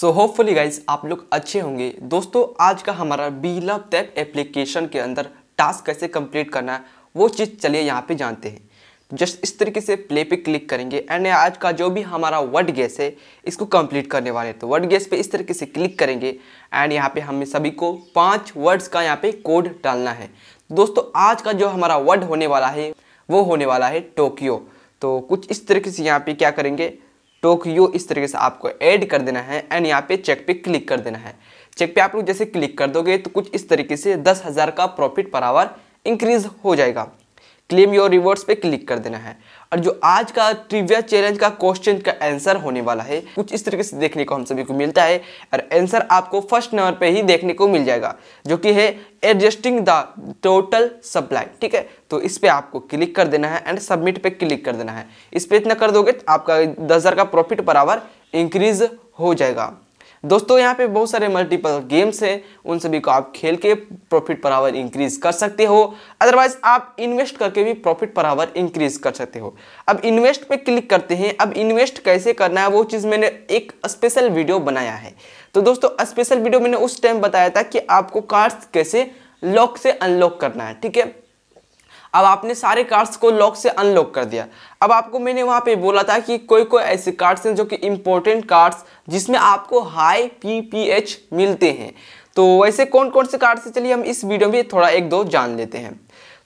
so hopefully guys आप लोग अच्छे होंगे दोस्तों आज का हमारा बी लव टैप एप्लीकेशन के अंदर टास्क कैसे कंप्लीट करना है वो चीज़ चलिए यहाँ पे जानते हैं जस्ट इस तरीके से प्ले पे क्लिक करेंगे एंड आज का जो भी हमारा वर्ड गेस है इसको कंप्लीट करने वाले हैं तो वर्ड गेस पे इस तरीके से क्लिक करेंगे एंड यहाँ पे हमें सभी को पांच वर्ड्स का यहाँ पे कोड डालना है दोस्तों आज का जो हमारा वर्ड होने वाला है वो होने वाला है टोक्यो तो कुछ इस तरीके से यहाँ पे क्या करेंगे टोक्यो इस तरीके से आपको ऐड कर देना है एंड यहाँ पे चेक पे क्लिक कर देना है चेक पे आप लोग जैसे क्लिक कर दोगे तो कुछ इस तरीके से दस हज़ार का प्रॉफिट पर आवर इंक्रीज हो जाएगा क्लेम योर रिवॉर्ड्स पे क्लिक कर देना है और जो आज का ट्रिविया चैलेंज का क्वेश्चन का आंसर होने वाला है कुछ इस तरीके से देखने को हम सभी को मिलता है और आंसर आपको फर्स्ट नंबर पे ही देखने को मिल जाएगा जो कि है एडजस्टिंग द टोटल सप्लाई ठीक है तो इस पर आपको क्लिक कर देना है एंड सबमिट पे क्लिक कर देना है इस पर इतना कर दोगे तो आपका दस का प्रॉफिट बराबर इंक्रीज हो जाएगा दोस्तों यहाँ पे बहुत सारे मल्टीपल गेम्स हैं उन सभी को आप खेल के प्रॉफिट पर आवर इंक्रीज कर सकते हो अदरवाइज आप इन्वेस्ट करके भी प्रॉफिट पर आवर इंक्रीज कर सकते हो अब इन्वेस्ट पे क्लिक करते हैं अब इन्वेस्ट कैसे करना है वो चीज़ मैंने एक स्पेशल वीडियो बनाया है तो दोस्तों स्पेशल वीडियो मैंने उस टाइम बताया था कि आपको कार्ड्स कैसे लॉक से अनलॉक करना है ठीक है अब आपने सारे कार्ड्स को लॉक से अनलॉक कर दिया अब आपको मैंने वहाँ पे बोला था कि कोई कोई ऐसे कार्ड्स हैं जो कि इम्पोर्टेंट कार्ड्स जिसमें आपको हाई पी पी एच मिलते हैं तो वैसे कौन कौन से कार्ड्स हैं चलिए हम इस वीडियो में थोड़ा एक दो जान लेते हैं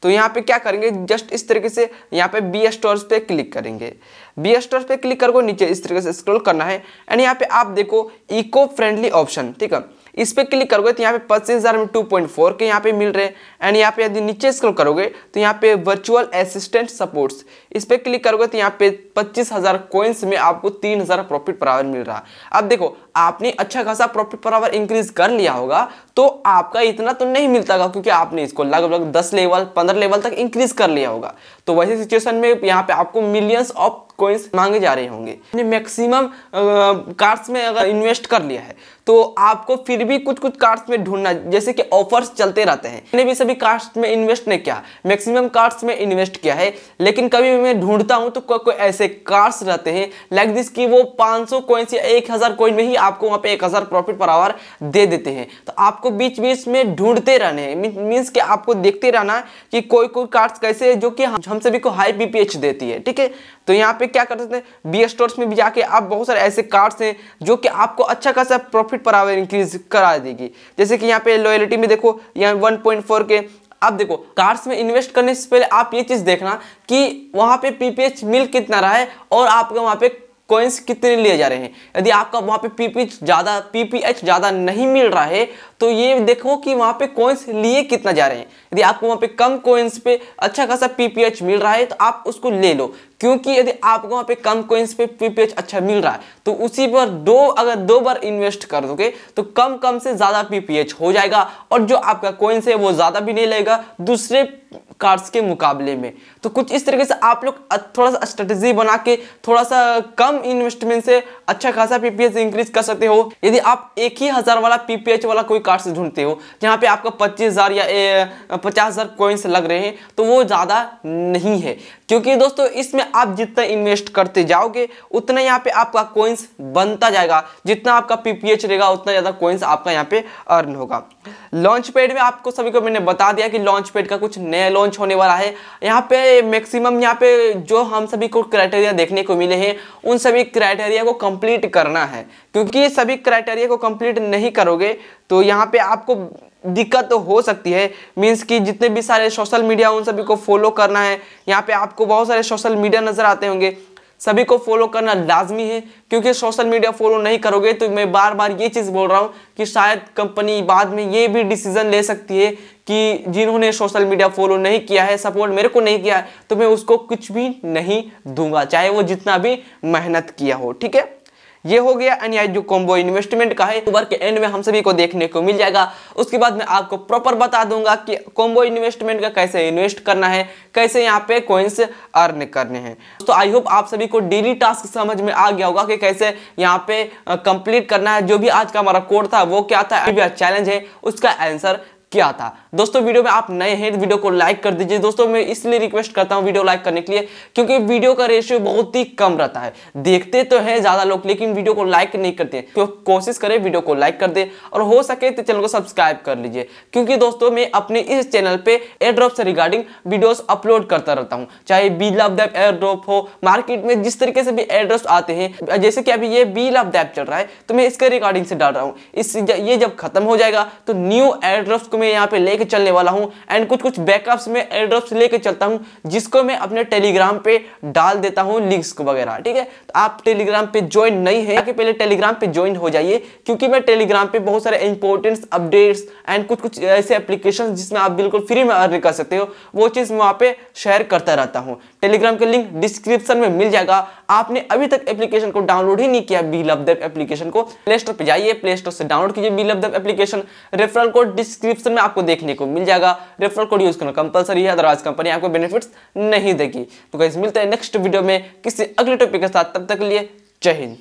तो यहाँ पे क्या करेंगे जस्ट इस तरीके से यहाँ पे बी स्टोर्स पे क्लिक करेंगे बी स्टोर्स पे क्लिक करके नीचे इस तरीके से स्क्रॉल करना है एंड यहाँ पे आप देखो इको फ्रेंडली ऑप्शन ठीक है इस पर क्लिक करोगे तो यहाँ पे पच्चीस हज़ार में टू पॉइंट फोर के यहाँ पे मिल रहे हैं एंड यहाँ पे यदि नीचे स्क्रॉल करोगे तो यहाँ पे वर्चुअल असिस्टेंट सपोर्ट्स इस पर क्लिक करोगे तो यहाँ पे पच्चीस हज़ार कोइंस में आपको तीन हज़ार प्रॉफिट बराबर मिल रहा है अब देखो आपने अच्छा खासा प्रॉफिट पर आवर इंक्रीज कर लिया होगा तो आपका इतना तो नहीं मिलता होगा क्योंकि आपने इसको लगभग दस लेवल पंद्रह लेवल तक इंक्रीज कर लिया होगा तो वैसे सिचुएशन में यहाँ पे आपको मिलियंस ऑफ कोइंस मांगे जा रहे होंगे मैक्सिमम कार्ड्स में अगर इन्वेस्ट कर लिया है तो आपको फिर भी कुछ कुछ कार्ड्स में ढूंढना जैसे कि ऑफर्स चलते रहते हैं मैंने भी सभी कार्ड्स में इन्वेस्ट नहीं किया मैक्सिमम कार्ड्स में इन्वेस्ट किया है लेकिन कभी मैं ढूंढता हूँ तो कोई को ऐसे कार्ड्स रहते हैं लाइक दिस कि वो 500 सौ कोइंस या 1000 कोइन में ही आपको वहां पे एक हज़ार प्रॉफिट पर आवर दे देते हैं तो आपको बीच बीच में ढूंढते रहने मीन्स कि आपको देखते रहना है कि कोई कोई कार्ड्स कैसे है जो कि हम सभी को हाई बीपीएच देती है ठीक है तो यहाँ पे क्या कर सकते हैं बी स्टोर्स में भी जाके आप बहुत सारे ऐसे कार्ड्स हैं जो कि आपको अच्छा खासा प्रॉफिट पर आवर इंक्रीज करा देगी जैसे कि यहाँ पे लॉयलिटी में देखो यहाँ वन पॉइंट फोर के अब देखो कार्ड्स में इन्वेस्ट करने से पहले आप ये चीज़ देखना कि वहाँ पे पीपीएच मिल कितना रहा है और आपका वहाँ पे कॉइन्स कितने लिए जा रहे हैं यदि आपका वहाँ पे पीपी ज़्यादा पीपीएच ज़्यादा नहीं मिल रहा है तो ये देखो कि वहाँ पे कॉइन्स लिए कितना जा रहे हैं यदि आपको वहाँ पे कम कॉइन्स पे अच्छा खासा पीपीएच मिल रहा है तो आप उसको ले लो क्योंकि यदि आपको वहाँ पे कम कोइंस पे पीपीएच अच्छा मिल रहा है तो उसी पर दो अगर दो बार इन्वेस्ट कर दोगे तो कम कम से ज़्यादा पीपीएच हो जाएगा और जो आपका कोइंस है वो ज़्यादा भी नहीं लगेगा दूसरे कार्ड्स के मुकाबले में तो कुछ इस तरीके से आप लोग थोड़ा सा स्ट्रेटजी बना के थोड़ा सा कम इन्वेस्टमेंट से अच्छा खासा पीपीएच इंक्रीज कर सकते हो यदि आप एक ही हज़ार वाला पीपीएच वाला कोई कार्ड से ढूंढते हो जहाँ पे आपका पच्चीस हज़ार या पचास हज़ार लग रहे हैं तो वो ज़्यादा नहीं है क्योंकि दोस्तों इसमें आप जितना इन्वेस्ट करते जाओगे उतना यहाँ पे आपका कोइंस बनता जाएगा जितना आपका पीपीएच रहेगा उतना ज़्यादा कोइंस आपका यहाँ पे अर्न होगा लॉन्च पेड में आपको सभी को मैंने बता दिया कि लॉन्च पेड का कुछ नया लॉन्च होने वाला है यहाँ पे मैक्सिमम यहाँ पे जो हम सभी को क्राइटेरिया देखने को मिले हैं उन सभी क्राइटेरिया को कंप्लीट करना है क्योंकि सभी क्राइटेरिया को कंप्लीट नहीं करोगे तो यहाँ पे आपको दिक्कत तो हो सकती है मीन्स कि जितने भी सारे सोशल मीडिया उन सभी को फॉलो करना है यहाँ पे आपको बहुत सारे सोशल मीडिया नज़र आते होंगे सभी को फॉलो करना लाजमी है क्योंकि सोशल मीडिया फॉलो नहीं करोगे तो मैं बार बार ये चीज़ बोल रहा हूँ कि शायद कंपनी बाद में ये भी डिसीजन ले सकती है कि जिन्होंने सोशल मीडिया फॉलो नहीं किया है सपोर्ट मेरे को नहीं किया है तो मैं उसको कुछ भी नहीं दूंगा चाहे वो जितना भी मेहनत किया हो ठीक है ये हो गया एनआई जो कॉम्बो इन्वेस्टमेंट का है अक्टूबर के एंड में हम सभी को देखने को मिल जाएगा उसके बाद मैं आपको प्रॉपर बता दूंगा कि कॉम्बो इन्वेस्टमेंट का कैसे इन्वेस्ट करना है कैसे यहाँ पे कॉइन्स अर्न करने हैं तो आई होप आप सभी को डेली टास्क समझ में आ गया होगा कि कैसे यहाँ पे कंप्लीट करना है जो भी आज का हमारा कोड था वो क्या था चैलेंज है उसका आंसर क्या था दोस्तों वीडियो में आप नए हैं तो वीडियो को लाइक कर दीजिए दोस्तों मैं इसलिए रिक्वेस्ट करता हूँ वीडियो लाइक करने के लिए क्योंकि वीडियो का रेशियो बहुत ही कम रहता है देखते तो है ज़्यादा लोग लेकिन वीडियो को लाइक नहीं करते तो कोशिश करें वीडियो को लाइक कर दे और हो सके तो चैनल को सब्सक्राइब कर लीजिए क्योंकि दोस्तों मैं अपने इस चैनल पर एयरड्रॉप से रिगार्डिंग वीडियो अपलोड करता रहता हूँ चाहे बी लव दैप एयरड्रॉप हो मार्केट में जिस तरीके से भी एयरड्रॉप आते हैं जैसे कि अभी ये बी लव दैप चल रहा है तो मैं इसके रिगार्डिंग से डाल रहा हूँ इस ये जब खत्म हो जाएगा तो न्यू एयरड्रॉप को मैं यहाँ पे लेके चलने वाला हूँ एंड कुछ कुछ बैकअप्स में एयरड्रॉप्स लेके चलता हूँ जिसको मैं अपने टेलीग्राम पे डाल देता हूँ लिंक्स को वगैरह ठीक है तो आप टेलीग्राम पे ज्वाइन नहीं है कि पहले टेलीग्राम पे ज्वाइन हो जाइए क्योंकि मैं टेलीग्राम पे बहुत सारे इंपॉर्टेंट्स अपडेट्स एंड कुछ कुछ ऐसे एप्लीकेशन जिसमें आप बिल्कुल फ्री में अर्न कर सकते हो वो चीज़ मैं वहाँ पे शेयर करता रहता हूँ टेलीग्राम का लिंक डिस्क्रिप्शन में मिल जाएगा आपने अभी तक एप्लीकेशन को डाउनलोड ही नहीं किया बी लबदेव एप्लीकेशन को प्ले स्टोर पर जाइए प्ले स्टोर से डाउनलोड कीजिए बी लबदेव application referral code description option में आपको देखने को मिल जाएगा रेफरल कोड यूज करना कंपलसरी है अदरवाइज कंपनी आपको बेनिफिट्स नहीं देगी तो कैसे मिलते हैं नेक्स्ट वीडियो में किसी अगले टॉपिक के साथ तब तक के लिए जय हिंद